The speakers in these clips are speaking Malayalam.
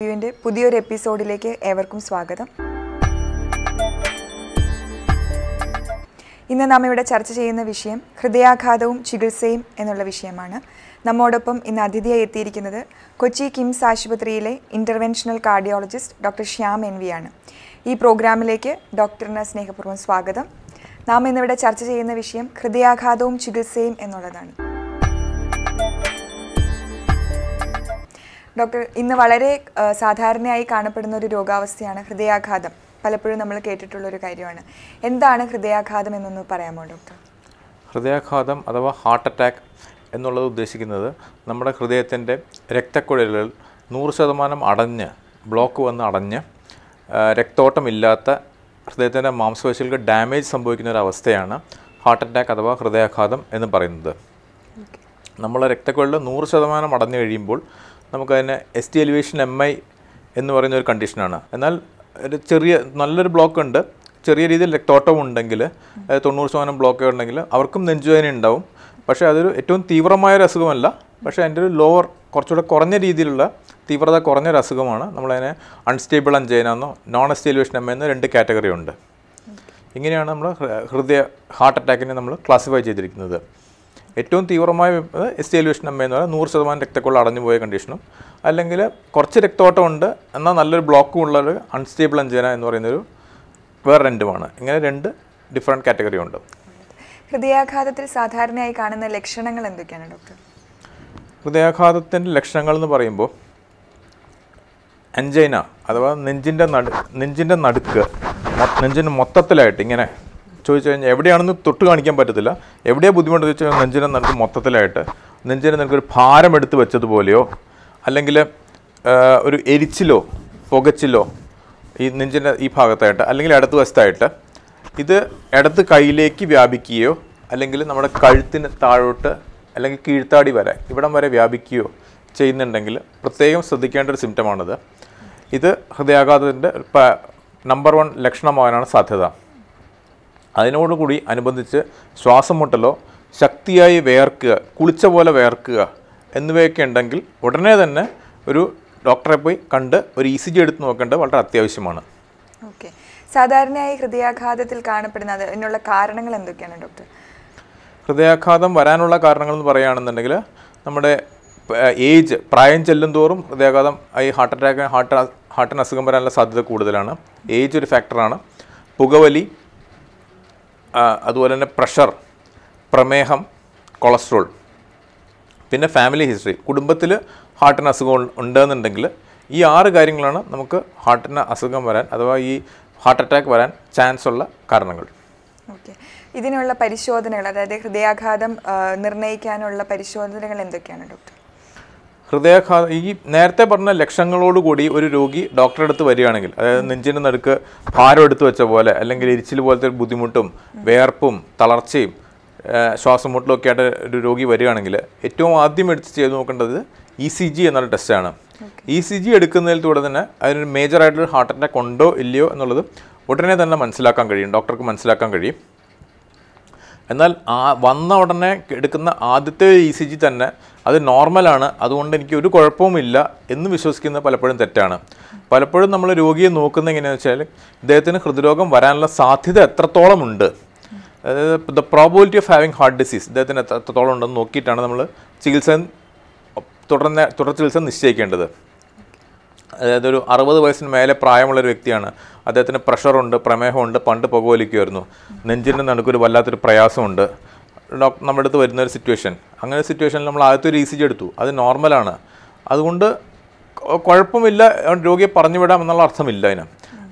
വ്യൂവിൻ്റെ പുതിയൊരു എപ്പിസോഡിലേക്ക് ഏവർക്കും സ്വാഗതം ഇന്ന് നാം ഇവിടെ ചർച്ച ചെയ്യുന്ന വിഷയം ഹൃദയാഘാതവും ചികിത്സയും എന്നുള്ള വിഷയമാണ് നമ്മോടൊപ്പം ഇന്ന് അതിഥിയായി എത്തിയിരിക്കുന്നത് കൊച്ചി കിംസ് ആശുപത്രിയിലെ interventional cardiologist doctor Shyam N V ആണ് ഈ പ്രോഗ്രാമിലേക്ക് ഡോക്ടറിന് സ്നേഹപൂർവ്വം സ്വാഗതം നാം ഇന്നിവിടെ ചർച്ച ചെയ്യുന്ന വിഷയം ഹൃദയാഘാതവും ചികിത്സയും എന്നുള്ളതാണ് ഡോക്ടർ ഇന്ന് വളരെ സാധാരണയായി കാണപ്പെടുന്ന ഒരു രോഗാവസ്ഥയാണ് ഹൃദയാഘാതം പലപ്പോഴും നമ്മൾ കേട്ടിട്ടുള്ള ഒരു കാര്യമാണ് എന്താണ് ഹൃദയാഘാതം എന്നൊന്ന് പറയാമോ ഡോക്ടർ ഹൃദയാഘാതം അഥവാ ഹാർട്ട് അറ്റാക്ക് എന്നുള്ളത് ഉദ്ദേശിക്കുന്നത് നമ്മുടെ ഹൃദയത്തിൻ്റെ രക്തക്കുഴലുകൾ നൂറ് ശതമാനം അടഞ്ഞ് ബ്ലോക്ക് വന്ന് അടഞ്ഞ് രക്തോട്ടമില്ലാത്ത ഹൃദയത്തിൻ്റെ മാംസപേശികൾക്ക് ഡാമേജ് സംഭവിക്കുന്ന ഒരു അവസ്ഥയാണ് ഹാർട്ട് അറ്റാക്ക് അഥവാ ഹൃദയാഘാതം എന്ന് പറയുന്നത് നമ്മളെ രക്തക്കുഴൽ നൂറ് ശതമാനം അടഞ്ഞു കഴിയുമ്പോൾ നമുക്കതിനെ S T elevation M I എന്ന് പറയുന്ന ഒരു കണ്ടീഷനാണ് എന്നാൽ ഒരു ചെറിയ നല്ലൊരു ബ്ലോക്ക് ഉണ്ട് ചെറിയ രീതിയിൽ രക്തോട്ടം ഉണ്ടെങ്കിൽ തൊണ്ണൂറ് ശതമാനം ബ്ലോക്ക് ഉണ്ടെങ്കിൽ അവർക്കും നെഞ്ചുവേദന ഉണ്ടാവും പക്ഷേ അതൊരു ഏറ്റവും തീവ്രമായൊരു അസുഖമല്ല പക്ഷേ അതിൻ്റെ ഒരു ലോവർ കുറച്ചുകൂടെ കുറഞ്ഞ രീതിയിലുള്ള തീവ്രത കുറഞ്ഞൊരു അസുഖമാണ് നമ്മളതിനെ അൺസ്റ്റേബിൾ അഞ്ചേന എന്നോ നോൺ എസ്റ്റേലിവേഷൻ എം എന്നോ രണ്ട് കാറ്റഗറി ഉണ്ട് ഇങ്ങനെയാണ് നമ്മൾ ഹൃദയ ഹാർട്ട് അറ്റാക്കിനെ നമ്മൾ ക്ലാസിഫൈ ചെയ്തിരിക്കുന്നത് ഏറ്റവും തീവ്രമായ എസ് ടി അമ്മ എന്ന് പറഞ്ഞാൽ നൂറ് ശതമാനം രക്തക്കുള്ള അടഞ്ഞു പോയ കണ്ടീഷനും അല്ലെങ്കിൽ കുറച്ച് രക്തോട്ടം ഉണ്ട് എന്നാൽ നല്ലൊരു ബ്ലോക്കും ഉള്ള ഒരു അൺസ്റ്റേബിൾ അഞ്ചേന എന്ന് പറയുന്നൊരു വേറെ രണ്ടുമാണ് ഇങ്ങനെ രണ്ട് ഡിഫറെൻറ്റ് കാറ്റഗറി ഉണ്ട് ഹൃദയാഘാതത്തിൽ സാധാരണയായി കാണുന്ന ലക്ഷണങ്ങൾ എന്തൊക്കെയാണ് ഡോക്ടർ ഹൃദയാഘാതത്തിൻ്റെ ലക്ഷണങ്ങൾ എന്ന് പറയുമ്പോൾ അഞ്ചൈന അഥവാ നെഞ്ചിൻ്റെ നടു നെഞ്ചിൻ്റെ നടുക്ക് നെഞ്ചിൻ്റെ മൊത്തത്തിലായിട്ട് ഇങ്ങനെ ചോദിച്ചു കഴിഞ്ഞാൽ എവിടെയാണെന്ന് തൊട്ട് കാണിക്കാൻ പറ്റത്തില്ല എവിടെയാണ് ബുദ്ധിമുട്ട് ചോദിച്ചു കഴിഞ്ഞാൽ നെഞ്ചിനെ നിനക്ക് മൊത്തത്തിലായിട്ട് നെഞ്ചിനെ നിനക്കൊരു ഭാരം എടുത്ത് വെച്ചതുപോലെയോ അല്ലെങ്കിൽ ഒരു എരിച്ചിലോ പുകച്ചിലോ ഈ നെഞ്ചിൻ്റെ ഈ ഭാഗത്തായിട്ട് അല്ലെങ്കിൽ ഇടത്ത് വശത്തായിട്ട് ഇത് ഇടത്ത് കൈയിലേക്ക് വ്യാപിക്കുകയോ അല്ലെങ്കിൽ നമ്മുടെ കഴുത്തിന് താഴോട്ട് അല്ലെങ്കിൽ കീഴ്ത്താടി വരെ ഇവിടം വരെ വ്യാപിക്കുകയോ ചെയ്യുന്നുണ്ടെങ്കിൽ പ്രത്യേകം ശ്രദ്ധിക്കേണ്ട ഒരു സിംറ്റമാണിത് ഇത് ഹൃദയാഘാതത്തിൻ്റെ നമ്പർ വൺ ലക്ഷണമാകാനാണ് സാധ്യത അതിനോടുകൂടി അനുബന്ധിച്ച് ശ്വാസം മുട്ടലോ ശക്തിയായി വേർക്കുക കുളിച്ച പോലെ വേർക്കുക എന്നിവയൊക്കെ ഉണ്ടെങ്കിൽ ഉടനെ തന്നെ ഒരു ഡോക്ടറെ പോയി കണ്ട് ഒരു ഇ സി ജി എടുത്ത് നോക്കേണ്ടത് വളരെ അത്യാവശ്യമാണ് ഓക്കെ സാധാരണയായി ഹൃദയാഘാതത്തിൽ കാണപ്പെടുന്നത് അതിനുള്ള കാരണങ്ങൾ എന്തൊക്കെയാണ് ഡോക്ടർ ഹൃദയാഘാതം വരാനുള്ള കാരണങ്ങൾ എന്ന് പറയുകയാണെന്നുണ്ടെങ്കിൽ നമ്മുടെ ഏജ് പ്രായം ചെല്ലും തോറും ഹൃദയാഘാതം ഈ ഹാർട്ട് അറ്റാക്ക് ഹാർട്ട് ഹാർട്ടിന് അസുഖം വരാനുള്ള സാധ്യത കൂടുതലാണ് ഏജ് ഒരു ഫാക്ടറാണ് പുകവലി അതുപോലെ തന്നെ പ്രഷർ പ്രമേഹം കൊളസ്ട്രോൾ പിന്നെ ഫാമിലി ഹിസ്റ്ററി കുടുംബത്തിൽ ഹാർട്ടിന് അസുഖം ഉണ്ടെന്നുണ്ടെങ്കിൽ ഈ ആറ് കാര്യങ്ങളാണ് നമുക്ക് ഹാർട്ടിന് അസുഖം വരാൻ അഥവാ ഈ ഹാർട്ട് അറ്റാക്ക് വരാൻ ചാൻസ് ഉള്ള കാരണങ്ങൾ ഓക്കെ ഇതിനുള്ള പരിശോധനകൾ അതായത് ഹൃദയാഘാതം നിർണ്ണയിക്കാനുള്ള പരിശോധനകൾ എന്തൊക്കെയാണ് ഡോക്ടർ ഹൃദയാഘാത ഈ നേരത്തെ പറഞ്ഞ ലക്ഷങ്ങളോടുകൂടി ഒരു രോഗി ഡോക്ടറെ അടുത്ത് വരികയാണെങ്കിൽ അതായത് നെഞ്ചിന് നടുക്ക് ഭാരം എടുത്തു വെച്ച പോലെ അല്ലെങ്കിൽ എരിച്ചിൽ പോലത്തെ ഒരു ബുദ്ധിമുട്ടും വേർപ്പും തളർച്ചയും ശ്വാസം മുട്ടലൊക്കെ ആയിട്ട് ഒരു രോഗി വരികയാണെങ്കിൽ ഏറ്റവും ആദ്യം എടുത്ത് ചെയ്ത് നോക്കേണ്ടത് ഇ സി ജി എന്നൊരു ടെസ്റ്റാണ് ഇ സി ജി എടുക്കുന്നതിലൂടെ തന്നെ അതിനൊരു മേജറായിട്ടൊരു ഹാർട്ട് അറ്റാക്ക് ഉണ്ടോ ഇല്ലയോ എന്നുള്ളത് ഉടനെ തന്നെ മനസ്സിലാക്കാൻ കഴിയും ഡോക്ടർക്ക് മനസ്സിലാക്കാൻ കഴിയും എന്നാൽ ആ വന്ന ഉടനെ എടുക്കുന്ന ആദ്യത്തെ ഇ സി ജി തന്നെ അത് നോർമലാണ് അതുകൊണ്ട് എനിക്ക് ഒരു കുഴപ്പവുമില്ല എന്ന് വിശ്വസിക്കുന്നത് പലപ്പോഴും തെറ്റാണ് പലപ്പോഴും നമ്മൾ രോഗിയെ നോക്കുന്നത് എങ്ങനെയാണെന്ന് വെച്ചാൽ ഇദ്ദേഹത്തിന് ഹൃദ്രോഗം വരാനുള്ള സാധ്യത എത്രത്തോളം ഉണ്ട് അതായത് the probability of having heart disease ഇദ്ദേഹത്തിന് എത്രത്തോളം ഉണ്ടെന്ന് നോക്കിയിട്ടാണ് നമ്മൾ ചികിത്സ തുടർന്ന് തുടർ ചികിത്സ നിശ്ചയിക്കേണ്ടത് അതായത് ഒരു അറുപത് വയസ്സിന് മേലെ പ്രായമുള്ള ഒരു വ്യക്തിയാണ് അദ്ദേഹത്തിന് പ്രഷറുണ്ട് പ്രമേഹമുണ്ട് പണ്ട് പുകവലിക്കുമായിരുന്നു നെഞ്ചിൻ്റെ നടുക്കൊരു വല്ലാത്തൊരു പ്രയാസമുണ്ട് ഡോക്ടർ നമ്മുടെ അടുത്ത് വരുന്ന ഒരു സിറ്റുവേഷൻ അങ്ങനെ ഒരു സിറ്റുവേഷനിൽ നമ്മൾ ആദ്യത്തെ ഒരു ഇ സി ജി എടുത്തു അത് നോർമലാണ് അതുകൊണ്ട് കുഴപ്പമില്ല രോഗിയെ പറഞ്ഞു വിടാം എന്നുള്ള അർത്ഥമില്ല അതിന്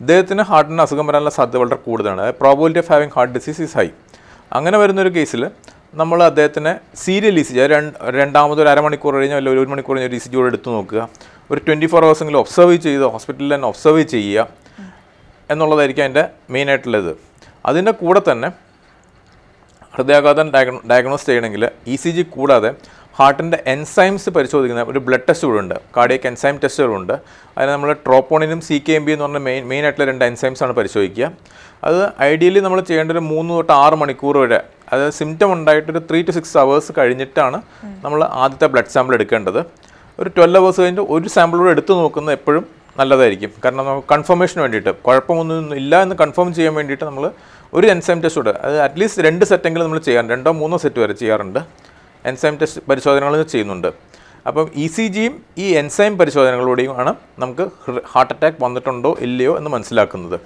അദ്ദേഹത്തിന് ഹാർട്ടിന് അസുഖം വരാനുള്ള സാധ്യത വളരെ കൂടുതലാണ് probability of having heart disease is high അങ്ങനെ വരുന്നൊരു കേസിൽ നമ്മൾ അദ്ദേഹത്തിന് e serial E C G രണ്ട് രണ്ടാമത് ഒരു അരമണിക്കൂർ കഴിഞ്ഞോ അല്ലെങ്കിൽ ഒരു മണിക്കൂർ കഴിഞ്ഞോ ഒരു ഇ സി ജിയോട് എടുത്ത് നോക്കുക ഒരു ട്വൻറ്റി ഫോർ എങ്കിലും ഒബ്സർവ് ചെയ്ത് ഹോസ്പിറ്റലിൽ തന്നെ ഒബ്സർവ് ചെയ്യുക എന്നുള്ളതായിരിക്കും അതിൻ്റെ മെയിനായിട്ടുള്ളത് അതിൻ്റെ കൂടെ തന്നെ ഹൃദയാഘാതം ഡയഗ്നോസ് ചെയ്യണമെങ്കിൽ ഇ സി ജി കൂടാതെ ഹാർട്ടിൻ്റെ എൻസൈംസ് പരിശോധിക്കുന്ന ഒരു ബ്ലഡ് ടെസ്റ്റ് കൂടെ ഉണ്ട് കാർഡിയക്ക് എൻസൈം ടെസ്റ്റുകളുണ്ട് അതിന് നമ്മൾ ട്രോപ്പോണിനും സി കെ എം ബി എന്ന് പറഞ്ഞ മെയിൻ മെയിൻ ആയിട്ടുള്ള രണ്ട് എൻസൈംസ് ആണ് പരിശോധിക്കുക അത് ഐഡിയലി നമ്മൾ ചെയ്യേണ്ട ഒരു മൂന്ന് തൊട്ട് ആറ് മണിക്കൂർ വരെ അത് സിംറ്റം ഉണ്ടായിട്ടൊരു ത്രീ ടു സിക്സ് അവേഴ്സ് കഴിഞ്ഞിട്ടാണ് നമ്മൾ ആദ്യത്തെ ബ്ലഡ് സാമ്പിൾ എടുക്കേണ്ടത് ഒരു ട്വൽവ് അവേഴ്സ് കഴിഞ്ഞിട്ട് ഒരു സാമ്പിൾ കൂടെ എടുത്തു നോക്കുന്നത് എപ്പോഴും നല്ലതായിരിക്കും കാരണം നമുക്ക് കൺഫർമേഷന് വേണ്ടിയിട്ട് കുഴപ്പമൊന്നും ഇല്ല എന്ന് കൺഫേം ചെയ്യാൻ വേണ്ടിയിട്ട് നമ്മൾ ഒരു എൻസൈം ടെസ്റ്റ് ടെസ്റ്റോട് അത് അറ്റ്ലീസ്റ്റ് രണ്ട് സെറ്റെങ്കിലും നമ്മൾ ചെയ്യാറുണ്ട് രണ്ടോ മൂന്നോ സെറ്റ് വരെ ചെയ്യാറുണ്ട് എൻസൈം ടെസ്റ്റ് പരിശോധനകൾ ചെയ്യുന്നുണ്ട് അപ്പം ഇ e സി ജിയും ഈ എൻസൈം പരിശോധനകളിലൂടെയും ആണ് നമുക്ക് ഹാർട്ട് അറ്റാക്ക് വന്നിട്ടുണ്ടോ ഇല്ലയോ എന്ന് മനസ്സിലാക്കുന്നത്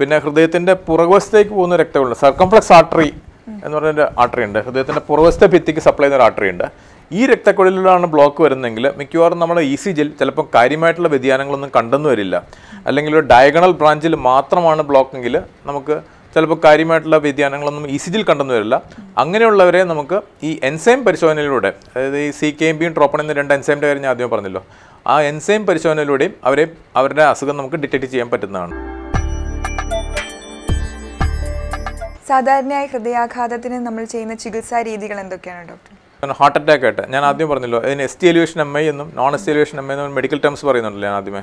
പിന്നെ ഹൃദയത്തിൻ്റെ പുറകുവശത്തേക്ക് പോകുന്ന രക്തമുള്ള സർക്കംപ്ലക്സ് ആർട്ടറി എന്ന് പറയുന്ന ആർട്ടറി ഉണ്ട് ഹൃദയത്തിൻ്റെ പുറകുവശത്തെ ഭിത്തിക്ക് സപ്ലൈ ചെയ്യുന്ന ഒരു ആർട്ടറി ഉണ്ട് ഈ രക്തക്കുഴലിലാണ് ബ്ലോക്ക് വരുന്നതെങ്കിൽ മിക്കവാറും നമ്മൾ ഇ e സി ജിയിൽ ചിലപ്പോൾ കാര്യമായിട്ടുള്ള വ്യതിയാനങ്ങളൊന്നും കണ്ടെന്നു വരില്ല അല്ലെങ്കിൽ ഒരു ഡയഗണൽ ബ്രാഞ്ചിൽ മാത്രമാണ് ബ്ലോക്കെങ്കിൽ നമുക്ക് ചിലപ്പോൾ കാര്യമായിട്ടുള്ള വ്യതിയാനങ്ങളൊന്നും ഇ സി ജിയിൽ കണ്ടെന്ന് വരില്ല അങ്ങനെയുള്ളവരെ നമുക്ക് ഈ എൻസൈം പരിശോധനയിലൂടെ അതായത് ഈ സി കെ എം ബിയും ട്രോപ്പൺ എന്ന രണ്ട് എൻസൈമിൻ്റെ കാര്യം ഞാൻ ആദ്യം പറഞ്ഞല്ലോ ആ എൻസൈം പരിശോധനയിലൂടെയും അവരെ അവരുടെ അസുഖം നമുക്ക് ഡിറ്റക്ട് ചെയ്യാൻ പറ്റുന്നതാണ് സാധാരണയായി ഹൃദയാഘാതത്തിന് നമ്മൾ ചെയ്യുന്ന ചികിത്സാ രീതികൾ എന്തൊക്കെയാണ് ഡോക്ടർ ഹാർട്ട് അറ്റാക്ക് ആയിട്ട് ഞാൻ ആദ്യം പറഞ്ഞല്ലോ അതിന് S T elevation M I എന്നും non S T elevation M I എന്നും മെഡിക്കൽ ടേംസ് പറയുന്നുണ്ടല്ലോ ഞാൻ ആദ്യമേ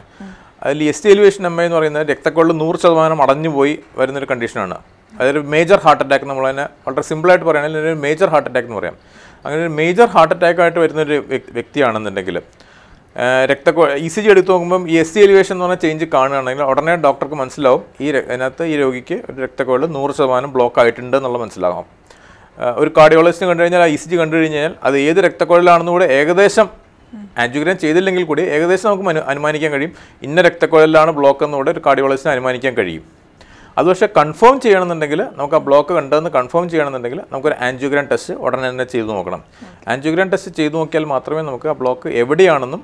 അതിൽ S T elevation M I എന്ന് പറയുന്നത് രക്തക്കൊള്ളു നൂറ് ശതമാനം അടഞ്ഞു പോയി വരുന്നൊരു കണ്ടീഷനാണ് അതൊരു മേജർ ഹാർട്ട് അറ്റാക്ക് നമ്മൾ തന്നെ വളരെ സിമ്പിളായിട്ട് പറയുകയാണെങ്കിൽ ഒരു മേജർ ഹാർട്ട് അറ്റാക്ക് എന്ന് പറയാം അങ്ങനെ ഒരു മേജർ ഹാർട്ട് അറ്റാക്ക് ആയിട്ട് വരുന്നൊരു വ്യക്തിയാണെന്നുണ്ടെങ്കിൽ രക്തക്കൊ ഇ സി ജി എടുത്ത് നോക്കുമ്പം ഈ എസ് സി എലിവേഷൻ എന്ന് പറഞ്ഞാൽ ചേഞ്ച് കാണുകയാണെങ്കിൽ ഉടനെ ഡോക്ടർക്ക് മനസ്സിലാവും ഈ അതിനകത്ത് ഈ രോഗിക്ക് ഒരു രക്തക്കൊഴൽ നൂറ് ശതമാനം ബ്ലോക്ക് ആയിട്ടുണ്ട് എന്നുള്ള മനസ്സിലാകും ഒരു കാർഡിയോളജിസ്റ്റ് കണ്ടു കഴിഞ്ഞാൽ ഇ സി ജി കണ്ടു കഴിഞ്ഞാൽ അത് ഏത് രക്തക്കൊള്ളിലാണെന്നുകൂടെ ഏകദേശം ആൻജിയോഗ്രാം ചെയ്തില്ലെങ്കിൽ കൂടി ഏകദേശം നമുക്ക് അനുമാനിക്കാൻ കഴിയും ഇന്ന രക്തക്കുഴലിലാണ് ബ്ലോക്ക് എന്നോട് ഒരു കാർഡിയോളജിസ്റ്റിന് അനുമാനിക്കാൻ കഴിയും അത് പക്ഷേ കൺഫേം ചെയ്യണമെന്നുണ്ടെങ്കിൽ നമുക്ക് ആ ബ്ലോക്ക് കണ്ടതെന്ന് കൺഫേം ചെയ്യണമെന്നുണ്ടെങ്കിൽ നമുക്കൊരു ആൻജിയോഗ്രാം ടെസ്റ്റ് ഉടനെ തന്നെ ചെയ്തു നോക്കണം ആൻജിയോഗ്രാം ടെസ്റ്റ് ചെയ്തു നോക്കിയാൽ മാത്രമേ നമുക്ക് ആ ബ്ലോക്ക് എവിടെയാണെന്നും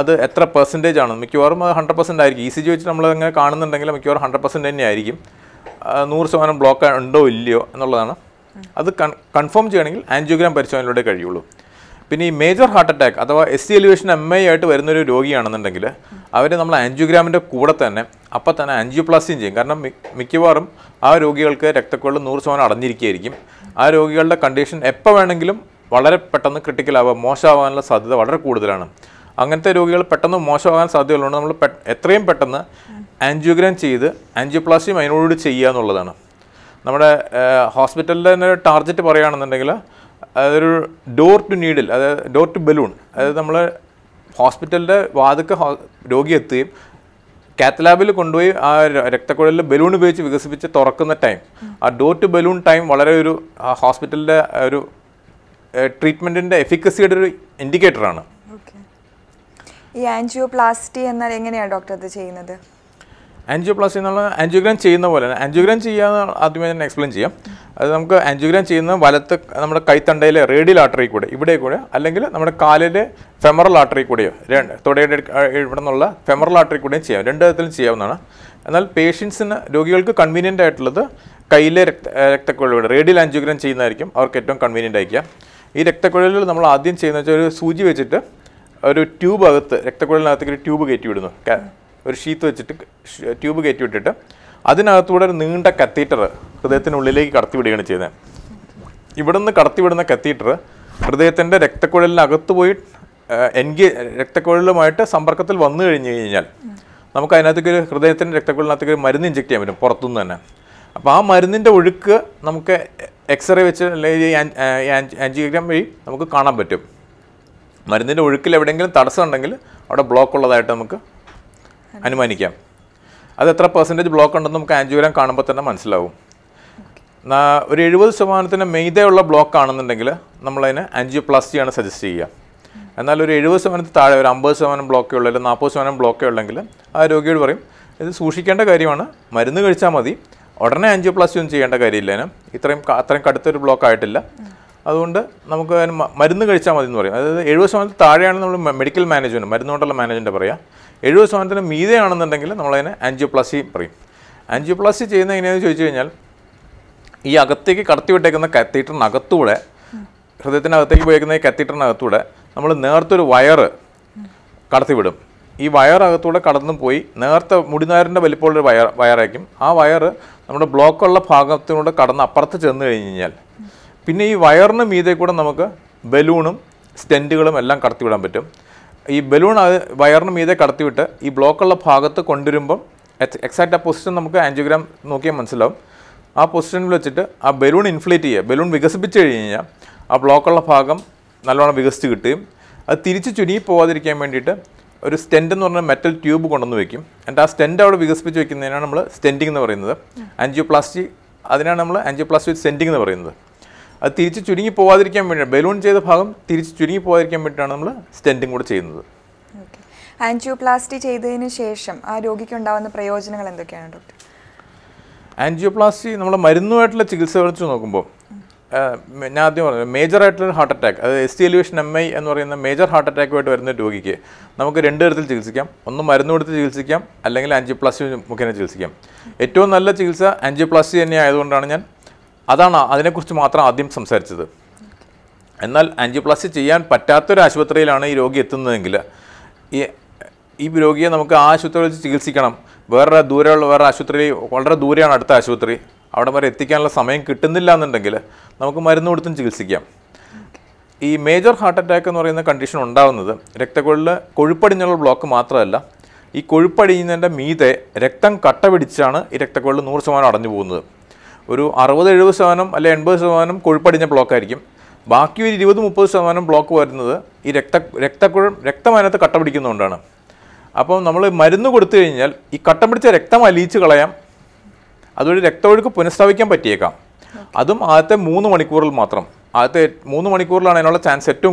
അത് എത്ര പെർസെൻറ്റേജ് ആണ് മിക്കവാറും അത് ഹൺഡ്രഡ് പെർസെൻറ്റ് ആയിരിക്കും ഇ സി ജി വെച്ച് നമ്മൾ അങ്ങനെ കാണുന്നുണ്ടെങ്കിൽ മിക്കവാറും ഹൺഡ്രഡ് പെർസെൻറ്റ് തന്നെ ആയിരിക്കും നൂറ് ശതമാനം ബ്ലോക്ക് ഉണ്ടോ ഇല്ലയോ എന്നുള്ളതാണ് അത് കൺഫേം ചെയ്യണമെങ്കിൽ ആൻജിയോഗ്രാം പരിശോധനയിലൂടെ കഴിയുള്ളൂ പിന്നെ ഈ മേജർ ഹാർട്ട് അറ്റാക്ക് അഥവാ S C elevation M I ആയിട്ട് വരുന്നൊരു രോഗിയാണെന്നുണ്ടെങ്കിൽ അവരെ നമ്മൾ ആൻജിയോഗ്രാമിൻ്റെ കൂടെ തന്നെ അപ്പം തന്നെ ആൻജിയോപ്ലാസ്റ്റിയും ചെയ്യും കാരണം മിക്കവാറും ആ രോഗികൾക്ക് രക്തക്കുഴൽ നൂറ് ശതമാനം അടഞ്ഞിരിക്കുകയായിരിക്കും ആ രോഗികളുടെ കണ്ടീഷൻ എപ്പോൾ വേണമെങ്കിലും വളരെ പെട്ടെന്ന് ക്രിട്ടിക്കലാവുക മോശമാകാനുള്ള സാധ്യത വളരെ കൂടുതലാണ് അങ്ങനത്തെ രോഗികൾ പെട്ടെന്ന് മോശമാകാൻ സാധ്യതയുള്ളതുകൊണ്ട് നമ്മൾ എത്രയും പെട്ടെന്ന് ആൻജിയോഗ്രാം ചെയ്ത് ആൻജിയോപ്ലാസ്റ്റിയും അതിനോട് ചെയ്യുക എന്നുള്ളതാണ് നമ്മുടെ ഹോസ്പിറ്റലിൻ്റെ തന്നെ ടാർഗറ്റ് പറയുകയാണെന്നുണ്ടെങ്കിൽ അതൊരു ഡോർ ടു നീഡിൽ അതായത് ഡോർ ടു ബലൂൺ അതായത് നമ്മൾ ഹോസ്പിറ്റലിൻ്റെ വാതുക്ക രോഗി എത്തുകയും കാത്തലാബിൽ കൊണ്ടുപോയി ആ രക്തക്കുഴലിൽ ബലൂൺ ഉപയോഗിച്ച് വികസിപ്പിച്ച് തുറക്കുന്ന ടൈം ആ ഡോർ ടു ബലൂൺ ടൈം വളരെ ഒരു ഹോസ്പിറ്റലിൻ്റെ ഒരു ട്രീറ്റ്മെൻറ്റിൻ്റെ എഫിക്കസിയുടെ ഒരു ഇൻഡിക്കേറ്ററാണ് ഈ ആൻജിയോപ്ലാസ്റ്റി എന്നാൽ എങ്ങനെയാണ് ഡോക്ടർ അത് ചെയ്യുന്നത് ആൻജിയോപ്ലാസ്റ്റി എന്നുള്ള ആൻജിയോഗ്രാം ചെയ്യുന്ന പോലെ തന്നെ ആൻജിയോഗ്രാം ചെയ്യാന്ന് ആദ്യമേ ഞാൻ എക്സ്പ്ലെയിൻ ചെയ്യാം അത് നമുക്ക് ആൻജിയോഗ്രാം ചെയ്യുന്ന വലത്ത് നമ്മുടെ കൈത്തണ്ടയിലെ റേഡിയൽ ആർട്ടറി കൂടെ ഇവിടെ കൂടെ അല്ലെങ്കിൽ നമ്മുടെ കാലിലെ ഫെമറൽ ആർട്ടറി കൂടെയോ രണ്ട് തുടയുടെ ഇവിടെ നിന്നുള്ള ഫെമറൽ ആർട്ടറി കൂടെയും ചെയ്യാം രണ്ട് തരത്തിലും ചെയ്യാവുന്നതാണ് എന്നാൽ പേഷ്യൻസിന് രോഗികൾക്ക് കൺവീനിയൻ്റ് ആയിട്ടുള്ളത് കയ്യിലെ രക്ത രക്തക്കുഴലൂടെ റേഡിയൽ ആൻജിയോഗ്രാം ചെയ്യുന്നതായിരിക്കും അവർക്ക് ഏറ്റവും കൺവീനിയൻ്റ് ആയിരിക്കുക ഈ രക്തക്കുഴലിൽ നമ്മൾ ആദ്യം ചെയ്യുന്ന വെച്ചാൽ ഒരു സൂചി വെച്ചിട്ട് ഒരു ട്യൂബ് അകത്ത് രക്തക്കുഴലിനകത്തേക്ക് ഒരു ട്യൂബ് കയറ്റി വിടുന്നു ഒരു ഷീത്ത് വെച്ചിട്ട് ട്യൂബ് കയറ്റി വിട്ടിട്ട് അതിനകത്തൂടെ ഒരു നീണ്ട കത്തീറ്റർ ഹൃദയത്തിനുള്ളിലേക്ക് കടത്തിവിടുകയാണ് ചെയ്യുന്നത് ഇവിടുന്ന് കടത്തിവിടുന്ന കത്തീറ്റർ ഹൃദയത്തിൻ്റെ രക്തക്കുഴലിനകത്ത് പോയി എൻഗേ രക്തക്കുഴലുമായിട്ട് സമ്പർക്കത്തിൽ വന്നു കഴിഞ്ഞു കഴിഞ്ഞാൽ നമുക്ക് അതിനകത്തേക്ക് ഒരു ഹൃദയത്തിൻ്റെ രക്തക്കുഴലിനകത്തേക്ക് ഒരു മരുന്ന് ഇഞ്ചെക്ട് ചെയ്യാൻ പറ്റും പുറത്തുനിന്ന് തന്നെ അപ്പോൾ ആ മരുന്നിൻ്റെ ഒഴുക്ക് നമുക്ക് എക്സ്റേ വെച്ച് അല്ലെങ്കിൽ ആൻജിയോഗ്രാം വഴി നമുക്ക് കാണാൻ പറ്റും മരുന്നിൻ്റെ ഒഴുക്കിൽ എവിടെയെങ്കിലും തടസ്സം ഉണ്ടെങ്കിൽ അവിടെ ബ്ലോക്ക് ഉള്ളതായിട്ട് നമുക്ക് അനുമാനിക്കാം അത് എത്ര പെർസെൻറ്റേജ് ബ്ലോക്ക് ഉണ്ടെന്ന് നമുക്ക് ആൻജിയോഗ്രാം കാണുമ്പോൾ തന്നെ മനസ്സിലാവും ഒരു എഴുപത് ശതമാനത്തിന് മെയ്തയുള്ള ബ്ലോക്ക് ആണെന്നുണ്ടെങ്കിൽ നമ്മളതിന് പ്ലാസ്റ്റിയാണ് സജസ്റ്റ് ചെയ്യുക എന്നാൽ ഒരു എഴുപത് ശതമാനത്തിൽ താഴെ ഒരു അമ്പത് ശതമാനം ബ്ലോക്കേ ഉള്ളൂ അല്ലെങ്കിൽ നാൽപ്പത് ശതമാനം ബ്ലോക്കേ ഉള്ളെങ്കിൽ ആ രോഗിയോട് പറയും ഇത് സൂക്ഷിക്കേണ്ട കാര്യമാണ് മരുന്ന് കഴിച്ചാൽ മതി ഉടനെ പ്ലാസ്റ്റി ഒന്നും ചെയ്യേണ്ട കാര്യമില്ല അതിന് ഇത്രയും അത്രയും കടുത്തൊരു ബ്ലോക്ക് ആയിട്ടില്ല അതുകൊണ്ട് നമുക്ക് മരുന്ന് കഴിച്ചാൽ മതി എന്ന് പറയും അതായത് എഴുപത് ശതമാനത്തിൽ താഴെയാണ് നമ്മൾ മെഡിക്കൽ മാനേജ്മെൻറ്റ് മരുന്നുകൊണ്ടുള്ള മാനേജ്മെൻറ്റ് പറയുക എഴുപത് ശതമാനത്തിന് മീതെയാണെന്നുണ്ടെങ്കിൽ നമ്മളതിനെ ആൻജിയോപ്ലാസി പറയും ആൻജിയോപ്ലാസി ചെയ്യുന്ന എങ്ങനെയാണെന്ന് ചോദിച്ചു കഴിഞ്ഞാൽ ഈ അകത്തേക്ക് വിട്ടേക്കുന്ന കത്തീറ്ററിനകത്തൂടെ ഹൃദയത്തിനകത്തേക്ക് ഉപയോഗിക്കുന്ന ഈ കത്തീറ്ററിനകത്തൂടെ നമ്മൾ നേർത്തൊരു വയറ് കടത്തിവിടും ഈ വയറകത്തൂടെ കടന്നു പോയി നേർത്ത മുടിനാരിൻ്റെ വലിപ്പമുള്ള ഒരു വയർ വയറായിരിക്കും ആ വയർ നമ്മുടെ ബ്ലോക്കുള്ള ഭാഗത്തിലൂടെ കടന്ന് അപ്പുറത്ത് ചെന്ന് കഴിഞ്ഞ് കഴിഞ്ഞാൽ പിന്നെ ഈ വയറിന് മീതെ കൂടെ നമുക്ക് ബലൂണും സ്റ്റെൻറ്റുകളും എല്ലാം കടത്തിവിടാൻ പറ്റും ഈ ബലൂൺ വയറിന് മീതെ കടത്തിവിട്ട് ഈ ബ്ലോക്കുള്ള ഭാഗത്ത് കൊണ്ടുവരുമ്പം എക്സാക്റ്റ് ആ പൊസിഷൻ നമുക്ക് ആൻജിയോഗ്രാം നോക്കിയാൽ മനസ്സിലാവും ആ പൊസിഷനിൽ വെച്ചിട്ട് ആ ബലൂൺ ഇൻഫ്ലേറ്റ് ചെയ്യുക ബലൂൺ വികസിപ്പിച്ച് കഴിഞ്ഞ് കഴിഞ്ഞാൽ ആ ബ്ലോക്കുള്ള ഭാഗം നല്ലോണം വികസിച്ച് കിട്ടുകയും അത് തിരിച്ച് ചുരുങ്ങി പോകാതിരിക്കാൻ വേണ്ടിയിട്ട് ഒരു സ്റ്റെൻ്റ് എന്ന് പറഞ്ഞ മെറ്റൽ ട്യൂബ് കൊണ്ടുവന്ന് വെക്കും എന്നിട്ട് ആ സ്റ്റെൻ്റ് അവിടെ വികസിപ്പിച്ച് വെക്കുന്നതിനാണ് നമ്മൾ സ്റ്റെൻറ്റിംഗ് എന്ന് പറയുന്നത് ആൻജിയോപ്ലാസ്റ്റി അതിനാണ് നമ്മൾ ആൻജിയോപ്ലാസ്റ്റി വിത്ത് സ്റ്റെൻറ്റിംഗ് എന്ന് പറയുന്നത് അത് തിരിച്ച് ചുരുങ്ങി പോവാതിരിക്കാൻ വേണ്ടിയാണ് ബലൂൺ ചെയ്ത ഭാഗം തിരിച്ച് ചുരുങ്ങി പോവാതിരിക്കാൻ വേണ്ടിയിട്ടാണ് നമ്മൾ സ്റ്റെൻറ്റും കൂടെ ചെയ്യുന്നത് ആൻജിയോപ്ലാസ്റ്റി ചെയ്തതിന് ശേഷം ആ രോഗിക്ക് ഉണ്ടാകുന്ന പ്രയോജനങ്ങൾ എന്തൊക്കെയാണ് ഡോക്ടർ ആൻജിയോപ്ലാസ്റ്റി നമ്മൾ മരുന്നുമായിട്ടുള്ള ചികിത്സ വെച്ച് നോക്കുമ്പോൾ ഞാൻ ആദ്യം പറഞ്ഞു മേജർ ആയിട്ടുള്ള ഹാർട്ട് അറ്റാക്ക് അതായത് S T elevation M I എന്ന് പറയുന്ന മേജർ ഹാർട്ട് അറ്റാക്കുമായിട്ട് വരുന്ന രോഗിക്ക് നമുക്ക് രണ്ട് തരത്തിൽ ചികിത്സിക്കാം ഒന്ന് മരുന്ന് കൊടുത്ത് ചികിത്സിക്കാം അല്ലെങ്കിൽ ആൻജിയോപ്ലാസ്റ്റി മുഖേന ചികിത്സിക്കാം ഏറ്റവും നല്ല ചികിത്സ ആൻജിയോപ്ലാസ്റ്റി തന്നെ ആയതുകൊണ്ടാണ് ഞാൻ അതാണ് അതിനെക്കുറിച്ച് മാത്രം ആദ്യം സംസാരിച്ചത് എന്നാൽ ആൻജിയോപ്ലാസ്റ്റി ചെയ്യാൻ പറ്റാത്തൊരു ആശുപത്രിയിലാണ് ഈ രോഗി എത്തുന്നതെങ്കിൽ ഈ ഈ രോഗിയെ നമുക്ക് ആ ആശുപത്രി വെച്ച് ചികിത്സിക്കണം വേറെ ദൂരെയുള്ള വേറെ ആശുപത്രി വളരെ ദൂരെയാണ് അടുത്ത ആശുപത്രി അവിടെ വരെ എത്തിക്കാനുള്ള സമയം കിട്ടുന്നില്ല എന്നുണ്ടെങ്കിൽ നമുക്ക് മരുന്ന് കൊടുത്തും ചികിത്സിക്കാം ഈ മേജർ ഹാർട്ട് അറ്റാക്ക് എന്ന് പറയുന്ന കണ്ടീഷൻ ഉണ്ടാകുന്നത് രക്തക്കൊഴിൽ കൊഴുപ്പടിഞ്ഞുള്ള ബ്ലോക്ക് മാത്രമല്ല ഈ കൊഴുപ്പടിയുന്നതിൻ്റെ മീതെ രക്തം കട്ട പിടിച്ചാണ് ഈ രക്തക്കൊഴിൽ നൂറ് ശതമാനം അടഞ്ഞു പോകുന്നത് ഒരു അറുപത് എഴുപത് ശതമാനം അല്ലെ എൺപത് ശതമാനം കൊഴുപ്പടിഞ്ഞ ബ്ലോക്കായിരിക്കും ബാക്കി ഒരു ഇരുപത് മുപ്പത് ശതമാനം ബ്ലോക്ക് വരുന്നത് ഈ രക്ത രക്തക്കുഴം രക്തമതിനകത്ത് കട്ട പിടിക്കുന്നതുകൊണ്ടാണ് അപ്പം നമ്മൾ മരുന്ന് കൊടുത്തു കഴിഞ്ഞാൽ ഈ കട്ടം പിടിച്ച രക്തം അലിയിച്ച് കളയാം അതുവഴി രക്തമൊഴുക്ക് പുനഃസ്ഥാപിക്കാൻ പറ്റിയേക്കാം അതും ആദ്യത്തെ മൂന്ന് മണിക്കൂറിൽ മാത്രം ആദ്യത്തെ മൂന്ന് മണിക്കൂറിലാണ് അതിനുള്ള ചാൻസ് ഏറ്റവും